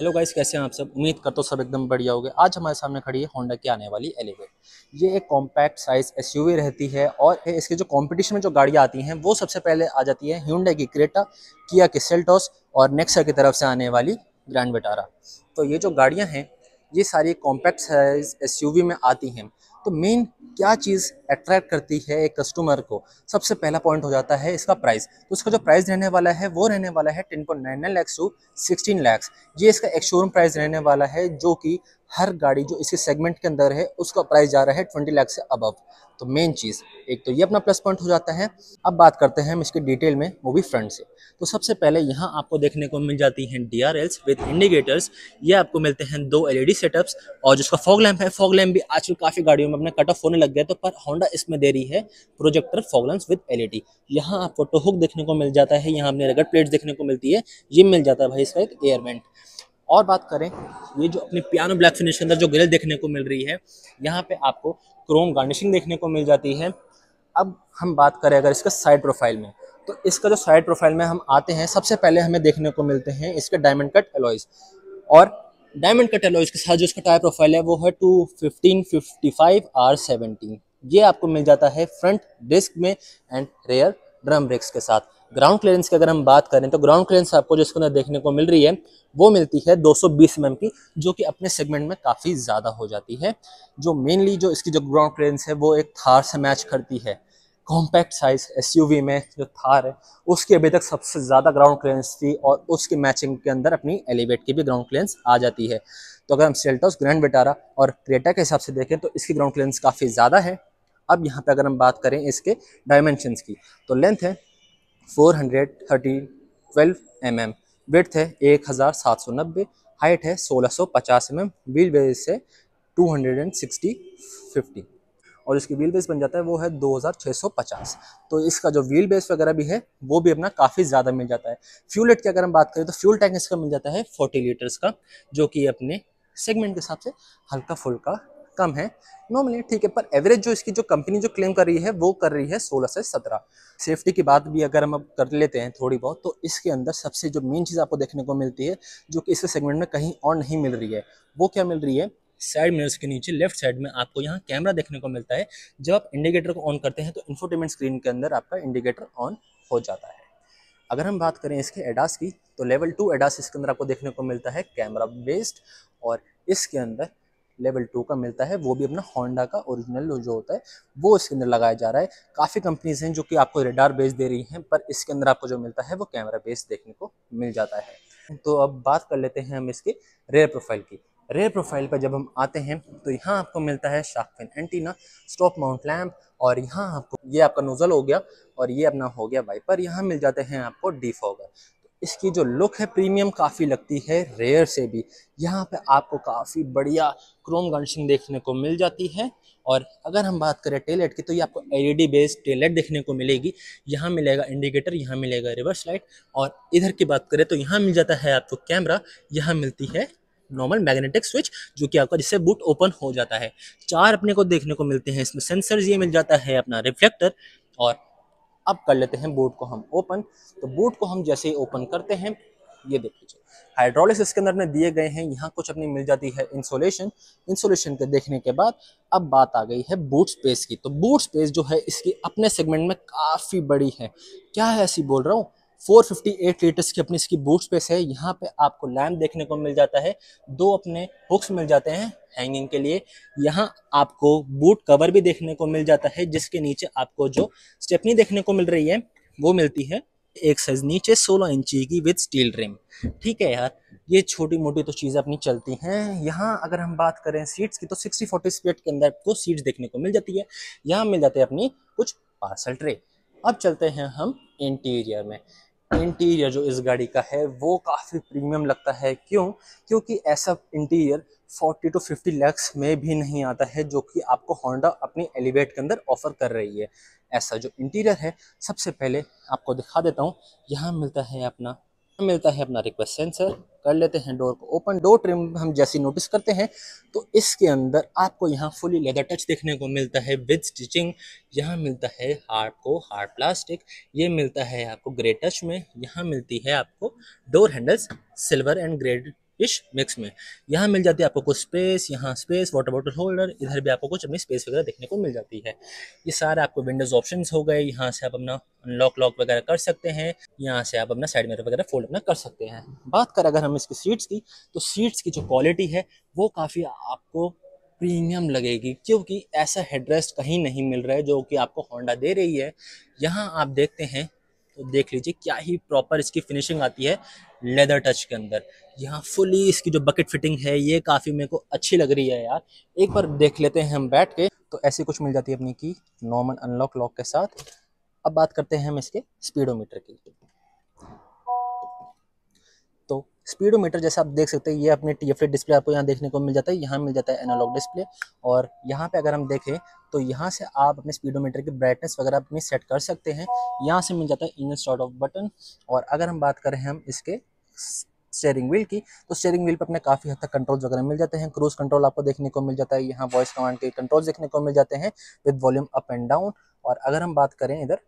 hello guys कैसे हैं आप सब उम्मीद करता हूँ सब एकदम बढ़िया गए आज हमारे सामने खड़ी है होंडा की आने वाली एलिवेट ये एक कॉम्पैक्ट साइज एसयूवी रहती है और इसके जो कंपटीशन में जो गाड़ियाँ आती हैं वो सबसे पहले आ जाती है ह्यूंडा की क्रेटा किया की सेल्टॉस और नेक्सा की तरफ से आने वाली ग्रैंड विटारा तो ये जो गाड़ियाँ हैं ये सारी कॉम्पैक्ट साइज एस में आती हैं तो मेन क्या चीज़ अट्रैक्ट करती है एक कस्टमर को सबसे पहला पॉइंट हो जाता है इसका प्राइस तो इसका जो प्राइस रहने वाला है वो रहने वाला है ten point nine nine lakhs two sixteen lakhs ये इसका एक शोरूम प्राइस रहने वाला है जो कि हर गाड़ी जो इसी सेगमेंट के अंदर है उसका प्राइस जा रहा है ट्वेंटी लाख से अबव तो मेन चीज़ एक तो ये अपना प्लस पॉइंट हो जाता है अब बात करते हैं हम इसके डिटेल में वो भी फ्रंट से तो सबसे पहले यहाँ आपको देखने को मिल जाती हैं D R Ls with indicators ये आपको मिलते हैं दो एल सेटअप्स e और जिसका फॉग लैम्प है फॉग लैम्प भी आजकल काफ़ी गाड़ियों में अपने कट ऑफ होने लग गया तो पर होंडा इसमें दे रही है projector fog with L E यहाँ आपको टोहक देखने को मिल जाता है यहाँ अपने रगड़ प्लेट देखने को मिलती है ये मिल जाता है भाई इसका एक एयरमेंट और बात करें ये जो अपनी पियानो ब्लैक फिनिश के अंदर जो ग्रिल देखने को मिल रही है यहाँ पे आपको क्रोम गार्निशिंग देखने को मिल जाती है अब हम बात करें अगर इसका साइड प्रोफाइल में तो इसका जो साइड प्रोफाइल में हम आते हैं सबसे पहले हमें देखने को मिलते हैं इसके डायमंड कट एलॉयज और डायमंड कट एलॉयज के साथ जो इसका टायर प्रोफाइल है वो है two fifteen fifty five R seventeen ये आपको मिल जाता है फ्रंट डिस्क में एंड रेयर ड्रम ब्रेक्स के साथ ग्राउंड क्लियरेंस की अगर हम बात करें तो ग्राउंड क्लियरेंस आपको जो इसके अंदर देखने को मिल रही है वो मिलती है 220 mm की जो कि अपने सेगमेंट में काफ़ी ज़्यादा हो जाती है जो मेनली जो इसकी जो ग्राउंड क्लियरेंस है वो एक थार से मैच करती है कॉम्पैक्ट साइज एस में जो थार है उसकी अभी तक सबसे ज़्यादा ग्राउंड क्लियरेंस थी और उसकी मैचिंग के अंदर अपनी एलिवेट की भी ग्राउंड क्लियरेंस आ जाती है तो अगर हम सेल्टॉस ग्रैंड विटारा और क्रेटा के हिसाब से देखें तो इसकी ग्राउंड क्लियरेंस काफ़ी ज़्यादा है अब यहाँ पे अगर हम बात करें इसके डायमेंशंस की तो लेंथ है four hundred thirty twelve M M है एक हज़ार सात सौ नब्बे हाइट है सोलह सौ पचास एम एम व्हील बेस है two hundred and sixty fifty और इसकी व्हील बेस बन जाता है वो है 2650 तो इसका जो व्हील बेस वगैरह भी है वो भी अपना काफ़ी ज़्यादा मिल जाता है फ्यूल एट की अगर हम बात करें तो फ्यूल टैंक इसका मिल जाता है 40 लीटर्स का जो कि अपने सेगमेंट के हिसाब से हल्का फुल्का कम है नॉर्मली ठीक है पर एवरेज जो इसकी जो कंपनी जो क्लेम कर रही है वो कर रही है 16 से 17 सेफ्टी की बात भी अगर हम अब कर लेते हैं थोड़ी बहुत तो इसके अंदर सबसे जो मेन चीज़ आपको देखने को मिलती है जो कि इसके सेगमेंट में कहीं और नहीं मिल रही है वो क्या मिल रही है साइड मिरर्स के नीचे लेफ्ट साइड में आपको यहाँ कैमरा देखने को मिलता है जब आप इंडिकेटर को ऑन करते हैं तो इन्फोटेनमेंट स्क्रीन के अंदर आपका इंडिकेटर ऑन हो जाता है अगर हम बात करें इसके एडास की तो लेवल टू एडास इसके अंदर आपको देखने को मिलता है कैमरा बेस्ड और इसके अंदर लेवल टू का मिलता है वो भी अपना होंडा का ओरिजिनल जो होता है वो इसके अंदर लगाया जा रहा है काफ़ी कंपनीज हैं जो कि आपको रेडार बेस दे रही हैं पर इसके अंदर आपको जो मिलता है वो कैमरा बेस देखने को मिल जाता है तो अब बात कर लेते हैं हम इसके रेयर प्रोफाइल की रेयर प्रोफाइल पर जब हम आते हैं तो यहाँ आपको मिलता है shark fin antenna stop mount lamp और यहाँ आपको ये आपका नोज़ल हो गया और ये अपना हो गया वाइपर यहाँ मिल जाते हैं आपको डीफॉगर इसकी जो लुक है प्रीमियम काफ़ी लगती है रेयर से भी यहाँ पे आपको काफ़ी बढ़िया क्रोम गार्निशिंग देखने को मिल जाती है और अगर हम बात करें टेलेट की तो ये आपको एलईडी बेस्ड टेलेट देखने को मिलेगी यहाँ मिलेगा इंडिकेटर यहाँ मिलेगा रिवर्स लाइट और इधर की बात करें तो यहाँ मिल जाता है आपको कैमरा यहाँ मिलती है नॉर्मल मैग्नेटिक स्विच जो कि आपका जिससे बूट ओपन हो जाता है चार अपने को देखने को मिलते हैं इसमें सेंसर्स ये मिल जाता है अपना रिफ्लेक्टर और अब कर लेते हैं बूट को हम ओपन तो बूट को हम जैसे ही ओपन करते हैं ये देख लीजिए हाइड्रोलिक्स इसके अंदर में दिए गए हैं यहाँ कुछ अपनी मिल जाती है इंसोलेशन इंसोलेशन के देखने के बाद अब बात आ गई है बूट स्पेस की तो बूट स्पेस जो है इसकी अपने सेगमेंट में काफ़ी बड़ी है क्या है ऐसी बोल रहा हूँ 458 लीटर्स की अपनी इसकी बूट स्पेस है यहाँ पे आपको लैम्प देखने को मिल जाता है दो अपने हुक्स मिल जाते हैं हैंगिंग के लिए यहाँ आपको बूट कवर भी देखने को मिल जाता है जिसके नीचे आपको जो स्टेपनी देखने को मिल रही है वो मिलती है एक साइज नीचे 16 इंची की विद स्टील रिम ठीक है यार ये छोटी मोटी तो चीज़ें अपनी चलती हैं यहाँ अगर हम बात करें सीट्स की तो सिक्सटी फोर्टी स्पीड के अंदर आपको सीट्स देखने को मिल जाती है यहाँ मिल जाते हैं अपनी कुछ पार्सल ट्रे अब चलते हैं हम इंटीरियर में इंटीरियर जो इस गाड़ी का है वो काफ़ी प्रीमियम लगता है क्यों क्योंकि ऐसा इंटीरियर 40 टू 50 लैक्स में भी नहीं आता है जो कि आपको होंडा अपनी एलिवेट के अंदर ऑफर कर रही है ऐसा जो इंटीरियर है सबसे पहले आपको दिखा देता हूँ यहाँ मिलता है अपना मिलता है अपना रिक्वेस्ट सेंसर कर लेते हैं डोर को ओपन डोर ट्रिम हम जैसी नोटिस करते हैं तो इसके अंदर आपको यहाँ फुली लेदर टच देखने को मिलता है विद स्टिचिंग यहाँ मिलता है हार्ड को हार्ड प्लास्टिक ये मिलता है आपको ग्रे टच में यहाँ मिलती है आपको door handles silver and grade इस मिक्स में यहाँ मिल जाती है आपको कुछ स्पेस यहाँ स्पेस वाटर बॉटल होल्डर इधर भी आपको कुछ अपनी स्पेस वगैरह देखने को मिल जाती है ये सारे आपको विंडोज ऑप्शन हो गए यहाँ से आप अपना अनलॉक लॉक वगैरह कर सकते हैं यहाँ से आप अपना साइड मेरे वगैरह फोल्ड अपना कर सकते हैं बात करें अगर हम इसकी सीट्स की तो सीट्स की जो क्वालिटी है वो काफ़ी आपको प्रीमियम लगेगी क्योंकि ऐसा हेडरेस्ट कहीं नहीं मिल रहा है जो कि आपको होंडा दे रही है यहाँ आप देखते हैं तो देख लीजिए क्या ही प्रॉपर इसकी फिनिशिंग आती है लेदर टच के अंदर यहाँ फुली इसकी जो बकेट फिटिंग है ये काफ़ी मेरे को अच्छी लग रही है यार एक बार देख लेते हैं हम बैठ के तो ऐसी कुछ मिल जाती है अपनी की नॉर्मल अनलॉक लॉक के साथ अब बात करते हैं हम इसके स्पीडोमीटर की स्पीडोमीटर जैसे आप देख सकते हैं ये अपने टी डिस्प्ले आपको यहाँ देखने को मिल जाता है यहाँ मिल जाता है एनालॉग डिस्प्ले और यहाँ पे अगर हम देखें तो यहाँ से आप अपने स्पीडोमीटर की ब्राइटनेस वगैरह अपनी सेट कर सकते हैं यहाँ से मिल जाता है इंजन स्टार्ट ऑफ बटन और अगर हम बात करें हम इसके स्टेयरिंग व्हील की तो स्टेयरिंग व्हील पर अपने काफ़ी हद तक कंट्रोल्स वगैरह मिल जाते हैं क्रूज कंट्रोल आपको देखने को मिल जाता है यहाँ वॉइस कमांड के कंट्रोल देखने को मिल जाते हैं with volume up and down और अगर हम बात करें इधर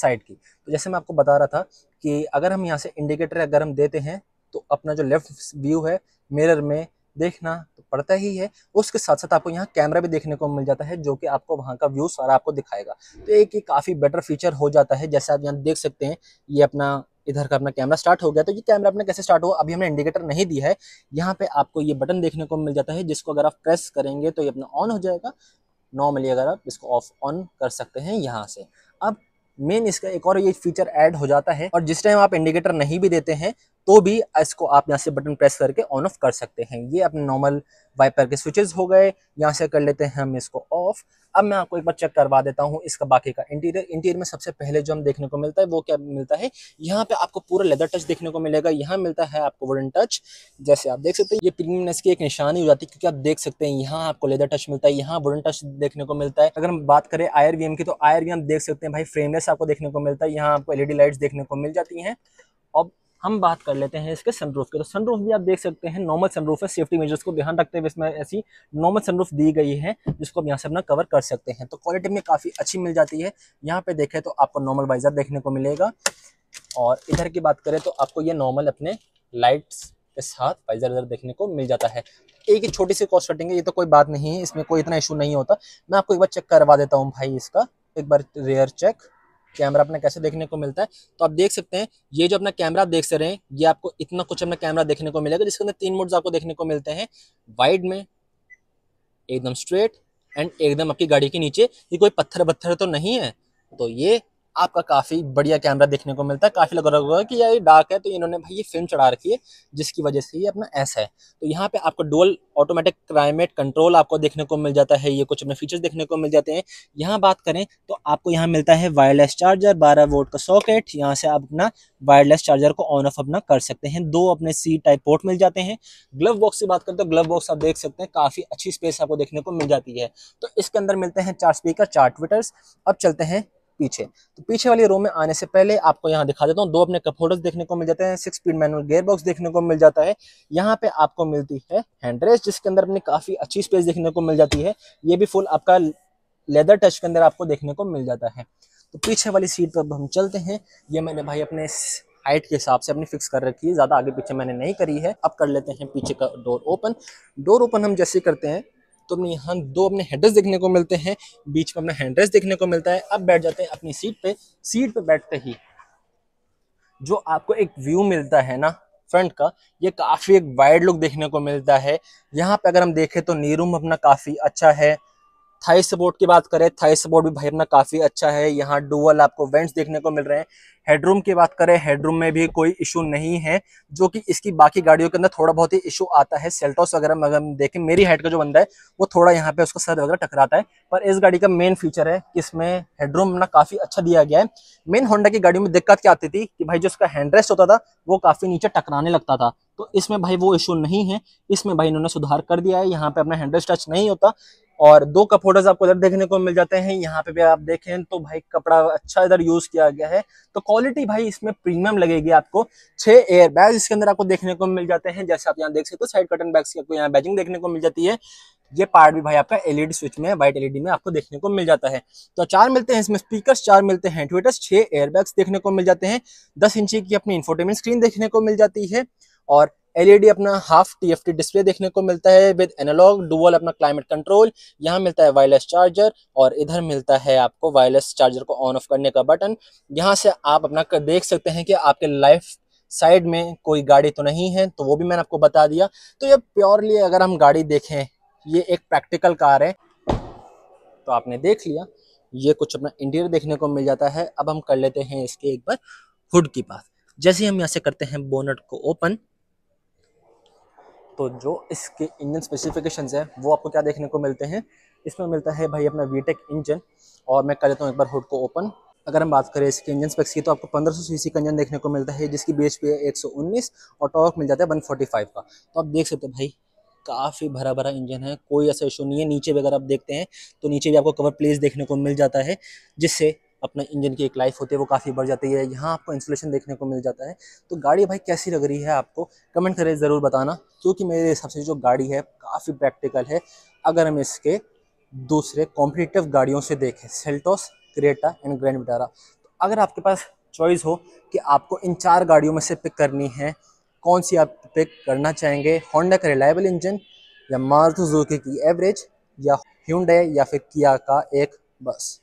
साइड की तो जैसे मैं आपको बता रहा था कि अगर हम यहाँ से इंडिकेटर अगर हम देते हैं तो अपना जो लेफ्ट व्यू है मिरर में देखना तो पड़ता ही है उसके साथ साथ आपको यहाँ कैमरा भी देखने को मिल जाता है जो कि आपको वहाँ का व्यू सारा आपको दिखाएगा तो एक ही काफ़ी बेटर फीचर हो जाता है जैसे आप यहाँ देख सकते हैं ये अपना इधर का अपना कैमरा स्टार्ट हो गया तो ये कैमरा अपना कैसे स्टार्ट हो अभी हमने इंडिकेटर नहीं दिया है यहाँ पे आपको ये बटन देखने को मिल जाता है जिसको अगर आप प्रेस करेंगे तो ये अपना ऑन हो जाएगा नॉर्मली अगर आप इसको ऑफ ऑन कर सकते हैं यहाँ से अब मेन इसका एक और ये फीचर ऐड हो जाता है और जिस टाइम आप इंडिकेटर नहीं भी देते हैं तो भी इसको आप यहाँ से बटन प्रेस करके ऑन ऑफ कर सकते हैं ये अपने नॉर्मल वाइपर के स्विचेस हो गए यहाँ से कर लेते हैं हम इसको ऑफ अब मैं आपको एक बार चेक करवा देता हूँ इसका बाकी का इंटीरियर इंटीरियर में सबसे पहले जो हम देखने को मिलता है वो क्या मिलता है यहाँ पे आपको पूरा लेदर टच देखने को मिलेगा यहाँ मिलता है आपको वुडन टच जैसे आप देख सकते हैं ये प्रीमियमनेस की एक निशानी हो जाती है क्योंकि आप देख सकते हैं यहाँ आपको लेदर टच मिलता है यहाँ वुडन टच देखने को मिलता है अगर हम बात करें आयर की तो आयर देख सकते हैं भाई फ्रेमलेस आपको देखने को मिलता है यहाँ आपको एलईडी लाइट्स देखने को मिल जाती है अब हम बात कर लेते हैं इसके सनरूफ की तो सनरूफ भी आप देख सकते हैं नॉर्मल सनरूफ है सेफ्टी मेजर्स को ध्यान रखते हुए इसमें ऐसी नॉर्मल सनरूफ दी गई है जिसको आप यहाँ से अपना कवर कर सकते हैं तो क्वालिटी में काफ़ी अच्छी मिल जाती है यहाँ पे देखें तो आपको नॉर्मल वाइजर देखने को मिलेगा और इधर की बात करें तो आपको ये नॉर्मल अपने लाइट्स के साथ वाइजर इधर देखने को मिल जाता है एक ही छोटी सी कॉस्ट कटिंग है ये तो कोई बात नहीं है इसमें कोई इतना इशू नहीं होता मैं आपको एक बार चेक करवा देता हूँ भाई इसका एक बार रेयर चेक कैमरा अपना कैसे देखने को मिलता है तो आप देख सकते हैं ये जो अपना कैमरा देख सकते रहे हैं ये आपको इतना कुछ अपना कैमरा देखने को मिलेगा जिसके अंदर तीन मोड्स आपको देखने को मिलते हैं वाइड में एकदम स्ट्रेट एंड एकदम आपकी गाड़ी के नीचे ये कोई पत्थर पत्थर तो नहीं है तो ये आपका काफ़ी बढ़िया कैमरा देखने को मिलता है काफ़ी लग रहा होगा कि यार ये डार्क है तो इन्होंने भाई ये फिल्म चढ़ा रखी है जिसकी वजह से ये अपना ऐसा है तो यहाँ पे आपको डोल ऑटोमेटिक क्लाइमेट कंट्रोल आपको देखने को मिल जाता है ये कुछ अपने फीचर्स देखने को मिल जाते हैं यहाँ बात करें तो आपको यहाँ मिलता है वायरलेस चार्जर बारह वोट का सॉकेट यहाँ से आप अपना वायरलेस चार्जर को ऑन ऑफ अपना कर सकते हैं दो अपने सी टाइप पोर्ट मिल जाते हैं ग्लव बॉक्स की बात करें तो ग्लव बॉक्स आप देख सकते हैं काफ़ी अच्छी स्पेस आपको देखने को मिल जाती है तो इसके अंदर मिलते हैं चार स्पीकर चार ट्विटर्स अब चलते हैं पीछे तो पीछे वाली रो में आने से पहले आपको यहाँ दिखा देता हूँ दो अपने कप होल्डर्स देखने को मिल जाते हैं six speed manual gear box देखने को मिल जाता है यहाँ पे आपको मिलती है हैंडरेस जिसके अंदर अपनी काफी अच्छी स्पेस देखने को मिल जाती है ये भी फुल आपका लेदर टच के अंदर आपको देखने को मिल जाता है तो पीछे वाली सीट पर हम चलते हैं ये मैंने भाई अपने हाइट के हिसाब से अपनी फिक्स कर रखी है ज़्यादा आगे पीछे मैंने नहीं करी है अब कर लेते हैं पीछे का डोर ओपन डोर ओपन हम जैसे करते हैं तो अपने यहाँ दो अपने हेडर्स देखने को मिलते हैं बीच में अपना हैंड्रेस देखने को मिलता है अब बैठ जाते हैं अपनी सीट पे सीट पे बैठते ही जो आपको एक व्यू मिलता है ना फ्रंट का ये काफ़ी एक वाइड लुक देखने को मिलता है यहाँ पे अगर हम देखें तो नीरूम अपना काफ़ी अच्छा है थाई सपोर्ट की बात करें थाई सपोर्ट भी भाई अपना काफ़ी अच्छा है यहाँ डुअल आपको वेंट्स देखने को मिल रहे हैं हेडरूम की बात करें हेडरूम में भी कोई इशू नहीं है जो कि इसकी बाकी गाड़ियों के अंदर थोड़ा बहुत ही इशू आता है सेल्टॉस वगैरह में अगर देखें मेरी हाइट का जो बंदा है वो थोड़ा यहाँ पे उसका सर वगैरह टकराता है पर इस गाड़ी का मेन फीचर है कि इसमें हेडरूम ना काफ़ी अच्छा दिया गया है मेन होंडा की गाड़ियों में दिक्कत क्या आती थी कि भाई जो उसका हैंडरेस्ट होता था वो काफ़ी नीचे टकराने लगता था तो इसमें भाई वो इशू नहीं है इसमें भाई इन्होंने सुधार कर दिया है यहाँ पे अपना हैंडरेस्ट टच नहीं होता और दो कप होल्डर्स आपको इधर देखने को मिल जाते हैं यहाँ पे भी आप देखें तो भाई कपड़ा अच्छा इधर यूज किया गया है तो क्वालिटी भाई इसमें प्रीमियम लगेगी आपको छह एयर बैग इसके अंदर आपको देखने को मिल जाते हैं जैसे आप यहाँ देख सकते हो तो साइड कटन बैग्स की आपको यहाँ बैजिंग देखने को मिल जाती है ये पार्ट भी भाई आपका एलईडी स्विच में व्हाइट एलईडी में आपको देखने को मिल जाता है तो चार मिलते हैं इसमें स्पीकर्स चार मिलते हैं ट्विटर्स छह एयरबैग्स देखने को मिल जाते हैं दस इंची की अपनी इन्फोटेमेंट स्क्रीन देखने को मिल जाती है और एलईडी e अपना हाफ टीएफटी डिस्प्ले देखने को मिलता है विद एनालॉग डुअल अपना क्लाइमेट कंट्रोल यहाँ मिलता है वायरलेस चार्जर और इधर मिलता है आपको वायरलेस चार्जर को ऑन ऑफ करने का बटन यहाँ से आप अपना देख सकते हैं कि आपके लाइफ साइड में कोई गाड़ी तो नहीं है तो वो भी मैंने आपको बता दिया तो ये प्योरली अगर हम गाड़ी देखें ये एक प्रैक्टिकल कार है तो आपने देख लिया ये कुछ अपना इंटीरियर देखने को मिल जाता है अब हम कर लेते हैं इसके एक बार हुड की बात जैसे हम यहाँ से करते हैं बोनट को ओपन तो जो इसके इंजन स्पेसिफिकेशंस हैं वो आपको क्या देखने को मिलते हैं इसमें मिलता है भाई अपना वीटेक इंजन और मैं कर लेता हूँ एक बार हुड को ओपन अगर हम बात करें इसके इंजन स्पेक्स की तो आपको 1500 सीसी का इंजन देखने को मिलता है जिसकी बी है 119 और टॉर्क मिल जाता है 145 का तो आप देख सकते हो भाई काफ़ी भरा भरा इंजन है कोई ऐसा इशू नहीं है नीचे भी अगर आप देखते हैं तो नीचे भी आपको कवर प्लेस देखने को मिल जाता है जिससे अपना इंजन की एक लाइफ होती है वो काफ़ी बढ़ जाती है यहाँ आपको इंसुलेशन देखने को मिल जाता है तो गाड़ी भाई कैसी लग रही है आपको कमेंट करें ज़रूर बताना क्योंकि मेरे हिसाब से जो गाड़ी है काफ़ी प्रैक्टिकल है अगर हम इसके दूसरे कॉम्पिटिटिव गाड़ियों से देखें Seltos Creta and Grand Vitara तो अगर आपके पास चॉइस हो कि आपको इन चार गाड़ियों में से पिक करनी है कौन सी आप पिक करना चाहेंगे होंडा का रिलायबल इंजन या मारुति सुजुकी की एवरेज या ह्यूंडे या फिर किया का एक बस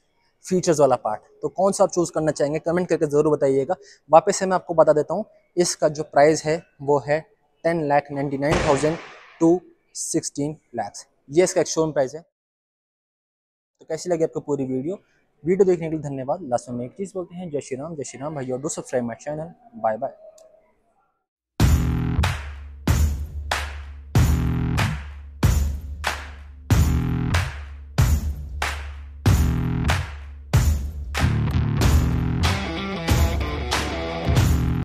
फीचर्स वाला पार्ट तो कौन सा आप चूज़ करना चाहेंगे कमेंट करके ज़रूर बताइएगा वापस से मैं आपको बता देता हूँ इसका जो प्राइस है वो है ten lakh ninety nine thousand two sixteen lakhs ये इसका एक शोरूम प्राइस है तो कैसी लगी आपको पूरी वीडियो वीडियो देखने के लिए धन्यवाद लास्ट में एक चीज़ बोलते हैं जय श्री राम जय श्री राम भाई और do subscribe my channel bye bye